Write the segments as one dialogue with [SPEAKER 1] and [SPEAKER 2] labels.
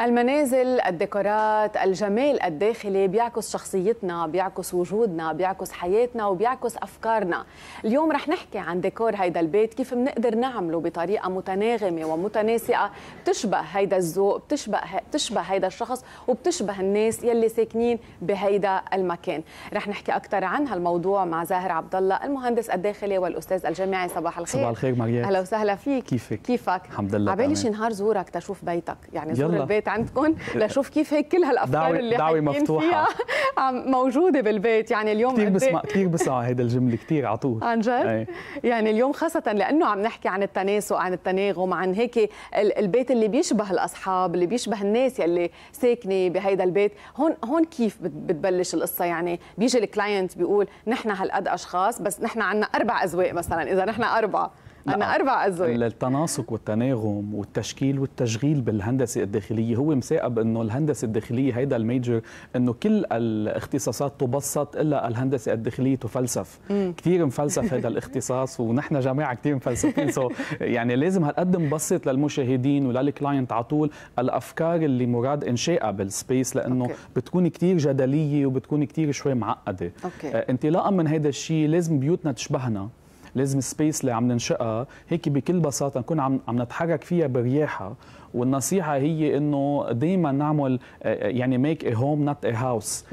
[SPEAKER 1] المنازل الديكورات الجمال الداخلي بيعكس شخصيتنا بيعكس وجودنا بيعكس حياتنا وبيعكس أفكارنا اليوم رح نحكي عن ديكور هيدا البيت كيف بنقدر نعمله بطريقة متناغمة ومتناسقة بتشبه هيدا الذوق بتشبه بتشبه هيدا الشخص وبتشبه الناس يلي ساكنين بهيدا المكان رح نحكي أكثر عن هالموضوع مع زاهر عبد الله المهندس الداخلي والأستاذ الجامعي صباح الخير صباح الخير مريم أهلا وسهلا فيك كيفك كيفك الحمد لله عبالي شي نهار زورك تشوف بيتك يعني زور البيت البيت عندكم لشوف كيف هيك كل هالافكار اللي دعوي مفتوحه فيها موجوده بالبيت يعني اليوم كثير إيه- بسمع كثير
[SPEAKER 2] بسمع هيدا الجمله كثير على طول عن جد
[SPEAKER 1] يعني اليوم خاصه لانه عم نحكي عن التناسق عن التناغم عن هيك البيت اللي بيشبه الاصحاب اللي بيشبه الناس يلي ساكنه بهيدا البيت هون هون كيف بتبلش القصه يعني بيجي الكلاينت بيقول نحن هالقد اشخاص بس نحن عندنا اربع ازواق مثلا اذا نحن اربعه
[SPEAKER 2] أنا أربع أزواج التناسق والتناغم والتشكيل والتشغيل بالهندسة الداخلية هو مساقب أنه الهندسة الداخلية هيدا الميجر أنه كل الاختصاصات تبسط إلا الهندسة الداخلية تفلسف كثير مفلسف هذا الاختصاص ونحن جماعة كثير مفلسفين سو يعني لازم هالقد نبسط للمشاهدين وللكلاينت على طول الأفكار اللي مراد إنشائها بالسبيس لأنه أوكي. بتكون كثير جدلية وبتكون كثير شوي معقدة أوكي. آه، انطلاقا من هذا الشيء لازم بيوتنا تشبهنا لازم السبيس اللي عم ننشئها هيك بكل بساطه نكون عم عم نتحرك فيها برياحها والنصيحه هي انه دائما نعمل آه، آه، يعني ميك ا هوم نوت ا هاوس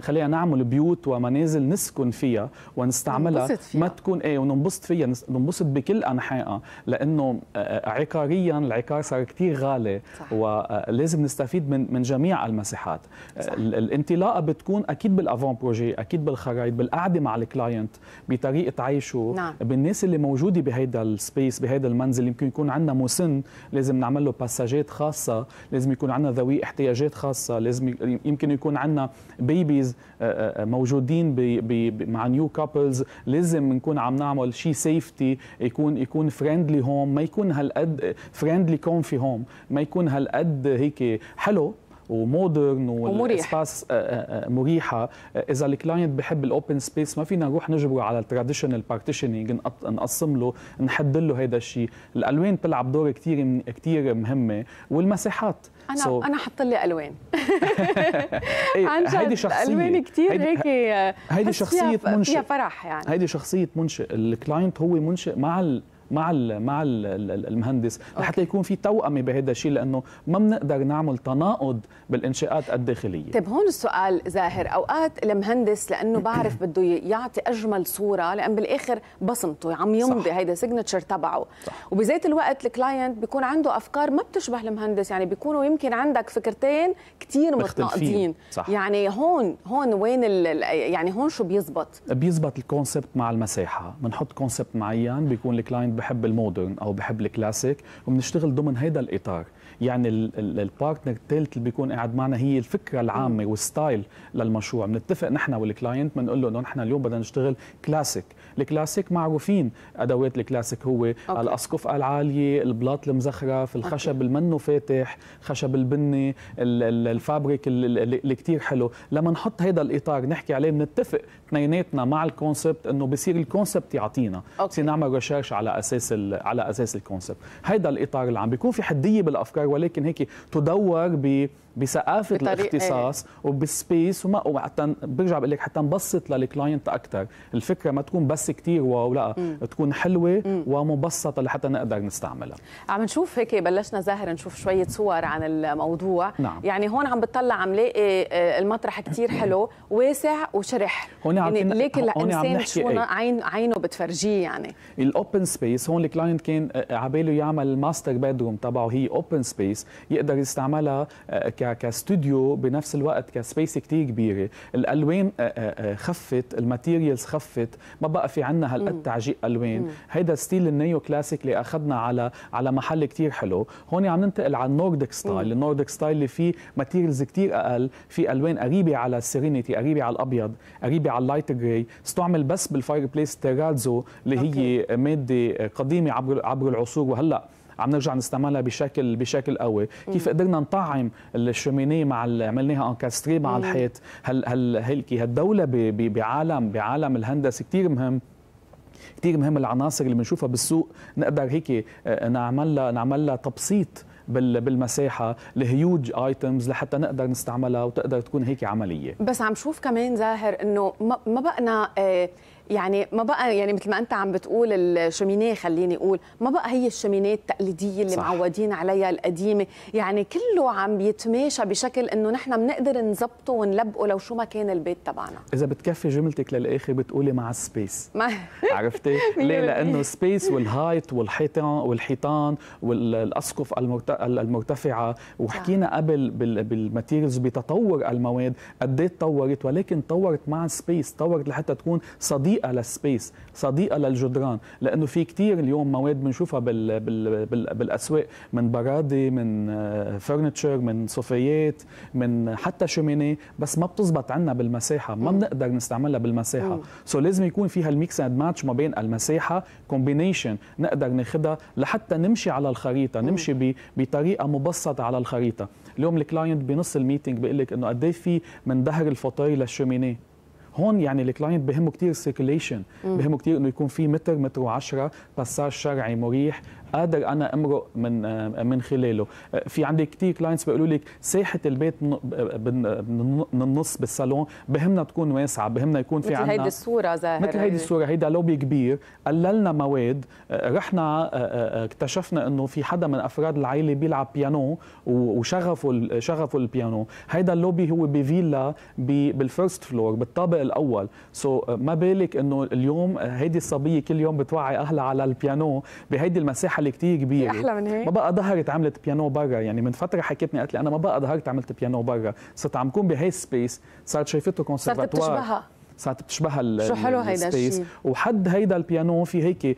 [SPEAKER 2] خلينا نعمل بيوت ومنازل نسكن فيها ونستعملها فيها. ما تكون ايه وننبسط فيها ننبسط بكل انحائها لانه آه، عقاريا العقار صار كثير غالي صح. ولازم نستفيد من من جميع المساحات الانطلاقه بتكون اكيد بالافون بروجي اكيد بالخرايط بالقعده مع الكلاينت بطريقه عيشه نعم. بالناس اللي موجوده بهيدا السبيس بهيدا المنزل يمكن يكون عندنا مسن لازم نعمل له باساج احتياجات خاصة لازم يكون عندنا ذوي احتياجات خاصة لازم يمكن يكون عندنا بيبيز آه، آه، آه، موجودين بي بي مع نيو كابلز لازم نكون عم نعمل شيء سيفتي يكون يكون فريندلي هوم ما يكون هالقد فريندلي كونفي هوم ما يكون هالقد هيك حلو ومودرن والاسباس آه، آه، آه، مريحه اذا الكلاينت بحب الاوبن سبيس ما فينا نروح نجبره على التراديشنال بارتيشنينج نقسم له نحدد له هذا الشيء الالوان بتلعب دور كثير كثير مهمه والمساحات انا so انا
[SPEAKER 1] حط لي الوان
[SPEAKER 2] إيه، عن هيدي شخصيه الوان كثير هيك هيدي شخصيه فيها منشئ فيها فرح يعني هيدي شخصيه منشئ الكلاينت هو منشئ مع مع الـ مع الـ المهندس لحتى يكون في توأمه بهذا الشيء لانه ما بنقدر نعمل تناقض بالانشاءات الداخليه طيب
[SPEAKER 1] هون السؤال زاهر اوقات المهندس لانه بعرف بده يعطي اجمل صوره لان بالاخر بصمته عم يمضي هيدا سيجنتشر تبعه صح. وبذات الوقت الكلاينت بيكون عنده افكار ما بتشبه المهندس يعني بيكونوا يمكن عندك فكرتين كثير متناقضين يعني هون هون وين يعني هون شو بيزبط
[SPEAKER 2] بيزبط الكونسبت مع المساحه بنحط كونسبت معين بيكون الكلاينت بحب المودرن او بحب الكلاسيك وبنشتغل ضمن هيدا الاطار يعني البارتنر الثالث اللي بيكون قاعد معنا هي الفكره العامه والستايل للمشروع بنتفق نحن والكلاينت بنقول له انه نحن اليوم بدنا نشتغل كلاسيك الكلاسيك معروفين ادوات الكلاسيك هو أوكي. الاسقف العاليه البلاط المزخرف الخشب المنه فاتح خشب البني الفابريك اللي كثير حلو لما نحط هذا الاطار نحكي عليه بنتفق اثنيناتنا مع الكونسبت انه بصير الكونسبت يعطينا بصير نعمل ريسيرش على اساس على اساس الكونسبت هذا الاطار العام بيكون في حديه بالافكار ولكن هيك تدور بثقافه الاختصاص ايه. وبالسبيس وما وحتى برجع بقول لك حتى نبسط للكلاينت اكثر، الفكره ما تكون بس كثير واو لا م. تكون حلوه م. ومبسطه لحتى نقدر نستعملها.
[SPEAKER 1] عم نشوف هيك بلشنا زاهر نشوف شويه صور عن الموضوع، نعم. يعني هون عم بتطلع عم لاقي آه، المطرح كثير حلو واسع وشرح هون عم يعني ليك الانسان شو ايه. عين عينه بتفرجيه يعني
[SPEAKER 2] الاوبن سبيس هون الكلاينت كان آه، آه، عباله يعمل الماستر بيدروم تبعه هي اوبن سبيس سبيس يقدر يستعملها آه، كاستوديو بنفس الوقت كسبيس كتير كبيره الالوان آه، آه، خفت الماتيريالز خفت ما بقى في عندنا هالقد تعجيق الوان هيدا ستيل النيو كلاسيك اللي اخذنا على على محل كتير حلو هون عم ننتقل على النورديك ستايل النورديك ستايل اللي فيه ماتيريالز كتير اقل في الوان قريبه على السيرينيتي قريبه على الابيض قريبه على اللايت جراي استعمل بس بالفاير بليس تيرازو اللي هي ماده قديمه عبر عبر العصور وهلا عم نرجع نستعملها بشكل بشكل قوي كيف قدرنا نطعم الشومينيه مع عملناها انكستري مع الحيط هل هل هلكي هالدوله بعالم بعالم الهندسه كثير مهم كثير مهم العناصر اللي بنشوفها بالسوق نقدر هيك آه، نعملها نعملها تبسيط بالمساحه لهيوج ايتمز لحتى نقدر نستعملها وتقدر تكون هيك عمليه
[SPEAKER 1] بس عم شوف كمان زاهر انه ما بقنا آه، يعني ما بقى يعني مثل ما انت عم بتقول الشمينيه خليني اقول ما بقى هي الشمينيه التقليديه اللي صح. معودين عليها القديمه يعني كله عم يتماشى بشكل انه نحن بنقدر نظبطه ونلبقه لو شو ما كان البيت تبعنا
[SPEAKER 2] اذا بتكفي جملتك للاخر بتقولي مع السبيس ما... عرفتي ليه لانه السبيس والهايت والحيطان والحيطان والاسقف المرتفعه وحكينا قبل بالماتيريالز بتطور المواد قد ايه تطورت ولكن تطورت مع السبيس تطورت لحتى تكون صديقه صديقه للسبيس صديقه للجدران لانه في كثير اليوم مواد بنشوفها بال بال بال بالاسواق من برادي من فرنتشر آه، من صوفيات من حتى شوميني بس ما بتزبط عنا بالمساحه ما بنقدر نستعملها بالمساحه سو so لازم يكون فيها الميكس اند ماتش ما بين المساحه كومبينيشن نقدر ناخذها لحتى نمشي على الخريطه نمشي بطريقه مبسطه على الخريطه اليوم الكلاينت بنص الميتنج بيقول لك انه قد إيه في من ظهر الفوتاي للشومينيه هون يعني الكلاينت بهمه كثير السيركيليشن بهمه كثير انه يكون في متر متر و10 باساج شرعي مريح قادر انا امرق من آه، من خلاله آه، في عندي كثير كلاينتس بيقولوا لك ساحه البيت من النص بالصالون بهمنا تكون واسعه بهمنا يكون في عندنا مثل هيدي الصوره ظاهر مثل هيدي الصوره هيدا لوبي كبير قللنا مواد آه، رحنا اكتشفنا انه في حدا من افراد العائله بيلعب بيانو وشغفوا شغفوا البيانو هيدا اللوبي هو بفيلا بالفيرست فلور بالطابق الاول سو so ما بالك انه اليوم هيدي الصبيه كل يوم بتوعي اهلها على البيانو بهيدي المساحه مرحله كتير كبيره احلى من هيك ما بقى ظهرت عملت بيانو برا يعني من فتره حكتني قالت لي انا ما بقى ظهرت عملت بيانو برا صرت عم كون بهي السبيس صارت شايفته كونسرفاتوار صارت بتشبهها صارت بتشبه ال شو حلو هيدا الشيء وحد هيدا البيانو في هيك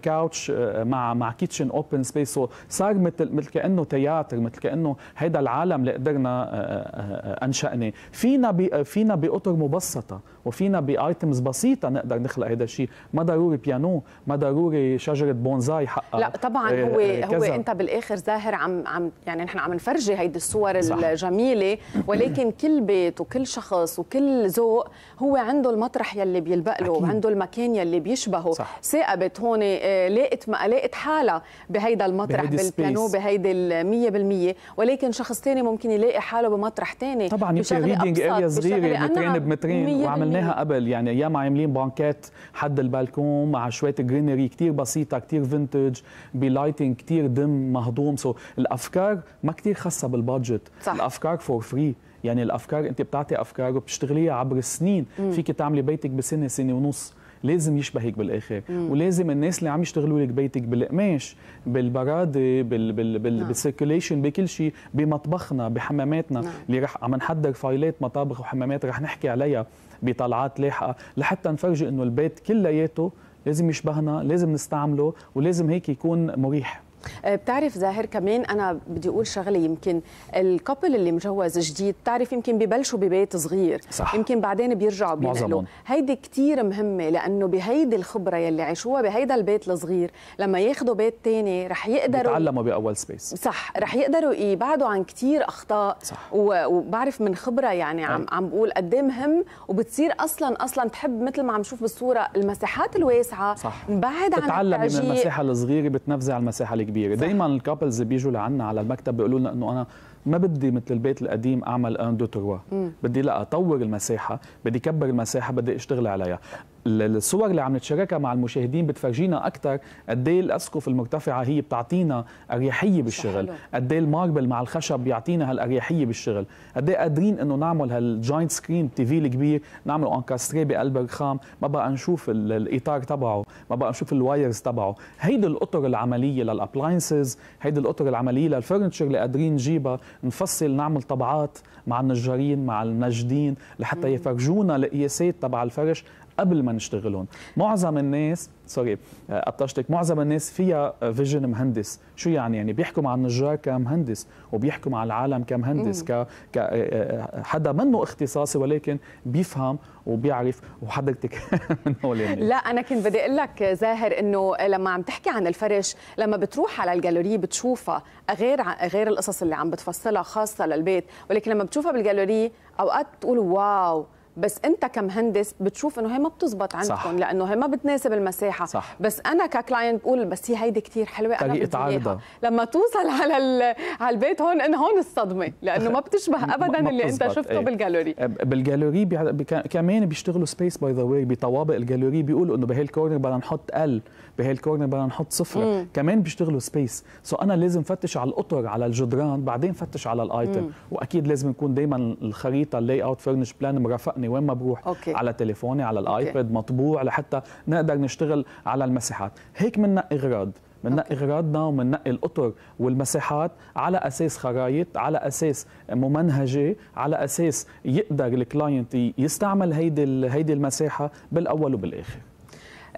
[SPEAKER 2] كاوتش آه، مع مع كيتشن اوبن سبيس صار مثل مثل كانه تياتر مثل كانه هيدا العالم اللي قدرنا آه، آه، انشانه فينا فينا باطر مبسطه وفينا بايتمز بسيطه نقدر نخلق هذا الشيء ما ضروري بيانو ما ضروري شجره بونزاي حقها لا طبعا آه، آه، هو كذا. هو انت
[SPEAKER 1] بالاخر زاهر عم عم يعني نحن عم نفرجي هيدي الصور صح. الجميله ولكن كل بيت وكل شخص وكل ذوق هو عنده المطرح يلي بيلبق له وعنده المكان يلي بيشبهه صح. ثاقبت هون آه، لقيت ما لقيت حالها بهيدا المطرح بهيدي بالبيانو بهيدي ال 100% ولكن شخص ثاني ممكن يلاقي حاله بمطرح ثاني طبعا يمكن ريدنج اريا صغيره مترين نعم، بمترين وعم عملناها
[SPEAKER 2] قبل يعني ايام عاملين بانكات حد البالكون مع شويه جرينري كثير بسيطه كثير فينتج بلايتنج كثير دم مهضوم سو so الافكار ما كثير خاصه بالبادجت الافكار فور فري يعني الافكار انت بتعطي افكار وبتشتغليها عبر السنين فيك تعملي بيتك بسنه سنه ونص لازم يشبهك بالاخر مم. ولازم الناس اللي عم يشتغلوا لك بيتك بالقماش بالبراده بال بال بال نعم. بالسيركوليشن بكل شيء بمطبخنا بحماماتنا نعم. اللي رح عم نحضر فايلات مطابخ وحمامات رح نحكي عليها بطلعات لاحقه لحتى نفرجي انه البيت كلياته لازم يشبهنا لازم نستعمله ولازم هيك يكون مريح آه، بتعرف
[SPEAKER 1] زاهر كمان انا بدي اقول شغله يمكن الكابل اللي مجوز جديد بتعرف يمكن ببلشوا ببيت صغير صح. يمكن بعدين بيرجعوا بينقلوا هيدي كثير مهمه لانه بهيدي الخبره يلي عاشوها بهيدا البيت الصغير لما ياخذوا بيت ثاني رح يقدروا يتعلموا
[SPEAKER 2] باول سبيس
[SPEAKER 1] صح رح يقدروا يبعدوا عن كثير اخطاء صح. وبعرف من خبره يعني عم نعم. عم بقول قد إيه مهم وبتصير اصلا اصلا تحب مثل ما عم شوف بالصوره المساحات الواسعه صح. نبعد عن التعجيق تتعلم من المساحه
[SPEAKER 2] الصغيره بتنفذي على المساحه الكبيره كبيره صح. دايما الكابلز بيجوا لعنا على المكتب بيقولوا لنا انه انا ما بدي مثل البيت القديم اعمل ان دو تروا بدي لا اطور المساحه بدي كبر المساحه بدي اشتغل عليها الصور اللي عم نتشاركها مع المشاهدين بتفرجينا اكثر قد ايه الاسقف المرتفعه هي بتعطينا اريحيه بالشغل قد ايه الماربل مع الخشب بيعطينا هالاريحيه بالشغل قد ايه قادرين انه نعمل هالجوينت سكرين تي في الكبير نعمله انكاستري بقلب الرخام ما بقى نشوف الاطار تبعه ما بقى نشوف الوايرز تبعه هيدي الاطر العمليه للابلاينسز هيدي الاطر العمليه للفرنتشر اللي قادرين نجيبها نفصل نعمل طبعات مع النجارين مع النجدين لحتى يفرجونا القياسات تبع الفرش قبل ما نشتغلهم معظم الناس سوري آه، قطشتك معظم الناس فيها فيجن مهندس شو يعني يعني بيحكم على النجار كمهندس وبيحكم على العالم كمهندس ك... ك آه، آه، حدا منه اختصاصي ولكن بيفهم وبيعرف وحضرتك من هول يعني. لا
[SPEAKER 1] انا كنت بدي اقول لك زاهر انه لما عم تحكي عن الفرش لما بتروح على الجاليري بتشوفها غير غير القصص اللي عم بتفصلها خاصه للبيت ولكن لما بتشوفها بالجاليري اوقات تقول واو بس انت كمهندس بتشوف انه هي ما بتزبط عندكم صح. لانه هي ما بتناسب المساحه صح. بس انا ككلاينت بقول بس هي هيدي كثير حلوه انا طريقة عرضها. لما توصل على على البيت هون إن هون الصدمه لانه ما بتشبه ابدا ما اللي انت شفته ايه.
[SPEAKER 2] بالجالوري بالجالوري بي... كمان بيشتغلوا سبيس باي ذا واي بطوابق الجالوري بيقولوا انه بهالكورنر بدنا نحط ال بهالكورنر بدنا نحط صفر مم. كمان بيشتغلوا سبيس سو انا لازم فتش على القطر على الجدران بعدين فتش على الايتم واكيد لازم يكون دائما الخريطه اللي اوت فيرنش بلان مرافقنا حقني وين ما بروح أوكي. على تليفوني على الايباد مطبوع لحتى نقدر نشتغل على المساحات هيك من اغراض بننقي اغراضنا نقي الاطر والمساحات على اساس خرايط على اساس ممنهجه على اساس يقدر الكلاينت يستعمل هيدي هيدي المساحه بالاول وبالاخر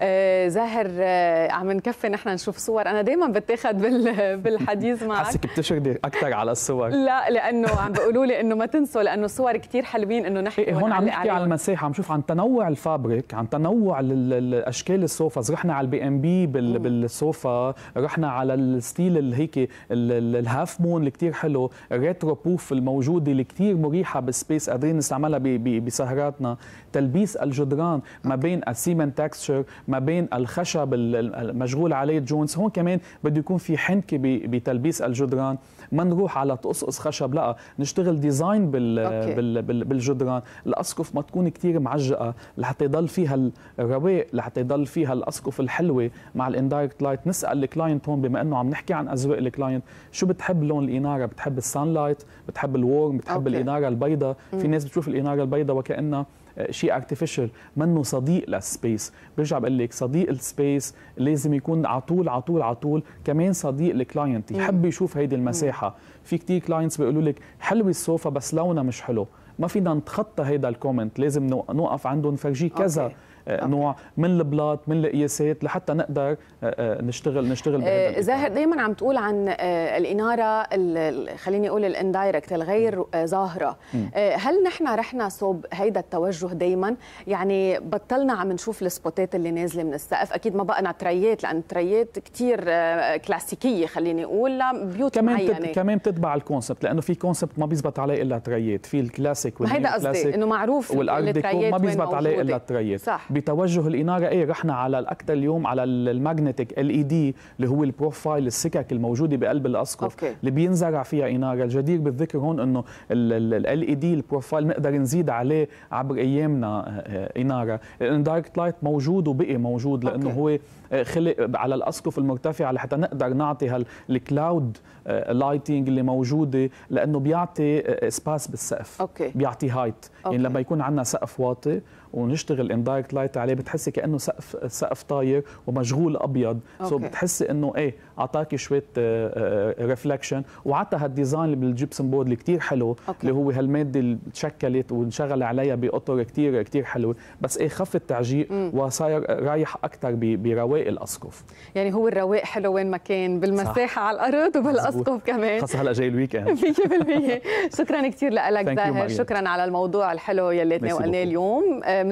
[SPEAKER 1] آه، زاهر آه، عم نكفي نحن نشوف صور انا دائما بتاخد بالحديث معك حسك
[SPEAKER 2] بتشردي اكثر على الصور
[SPEAKER 1] لا لانه عم بيقولوا لي انه ما تنسوا لانه الصور كثير حلوين انه نحكي إيه هون عم نحكي على
[SPEAKER 2] المساحه عم نشوف عن تنوع الفابريك عن تنوع الاشكال الصوفة رحنا على البي ام بي بالسوفا رحنا على الستيل اللي هيك الهاف مون اللي كثير حلو الريترو بوف الموجوده اللي كثير مريحه بالسبيس قادرين نستعملها بسهراتنا تلبيس الجدران ما بين السيمنت تكستشر ما بين الخشب المشغول عليه جونز هون كمان بده يكون في حنكه بتلبيس الجدران ما نروح على تقصقص خشب لا نشتغل ديزاين بال بال بال بالجدران الاسقف ما تكون كثير معجقه لحتى يضل فيها الرواق لحتى يضل فيها الاسقف الحلوه مع الاندايركت لايت نسال الكلاينت هون بما انه عم نحكي عن اذواق الكلاينت شو بتحب لون الاناره بتحب السان لايت بتحب الورم بتحب أوكي. الاناره البيضاء في ناس بتشوف الاناره البيضاء وكانها شيء ارتفيشال منه صديق للسبيس برجع بقول لك صديق السبيس لازم يكون على طول على طول على طول كمان صديق الكلاينت يحب يشوف هيدي المساحه في كتير كلاينتس بيقولوا لك حلو السوفا بس لونها مش حلو ما فينا نتخطى هيدا الكومنت لازم نوقف عنده نفرجيه كذا نوع من البلاط من القياسات لحتى نقدر آه، آه، نشتغل نشتغل آه، بهذا زاهر
[SPEAKER 1] دائما عم تقول عن الاناره خليني اقول الاندايركت الغير ظاهره هل نحن رحنا صوب هيدا التوجه دائما يعني بطلنا عم نشوف السبوتات اللي نازله من السقف اكيد ما بقنا تريات لان تريات كثير كلاسيكيه خليني اقول لبيوت كمان معينه تت...
[SPEAKER 2] كمان بتتبع الكونسبت لانه في كونسبت ما بيزبط عليه الا تريات في الكلاسيك والكلاسيك هيدا قصدي انه معروف والارديكو ما بيزبط عليه الا التريات صح بتوجه الاناره ايه رحنا على الاكثر اليوم على الماجنتيك ال اي دي اللي هو البروفايل السكك الموجوده بقلب الاسقف أوكي. اللي بينزرع فيها اناره الجدير بالذكر هون انه ال اي دي e البروفايل نقدر نزيد عليه عبر ايامنا آه، آه، اناره الاندايركت لايت موجود وبقي موجود لانه أوكي. هو آه، خلق على الاسقف المرتفعه لحتى نقدر نعطي هالكلاود لايتنج اللي موجوده لانه بيعطي سباس بالسقف أوكي. بيعطي هايت أوكي. يعني لما يكون عندنا سقف واطي ونشتغل اندايركت لايت عليه بتحسي كانه سقف سقف طاير ومشغول ابيض سو بتحسي انه ايه اعطاكي شويه ريفلكشن وعطى هالديزاين بالجبسن بورد اللي كثير حلو أوكي. اللي هو هالماده اللي تشكلت وانشغل عليها باطر كثير كثير حلوه بس ايه خف التعجيق وصاير رايح اكثر برواق الاسقف
[SPEAKER 1] يعني هو الرواق حلو وين ما كان بالمساحه صح. على الارض وبالاسقف كمان خاصه هلا
[SPEAKER 2] جاي الويكند
[SPEAKER 1] 100% شكرا كثير لك زاهر شكرا على الموضوع الحلو يلي تناولناه اليوم آه،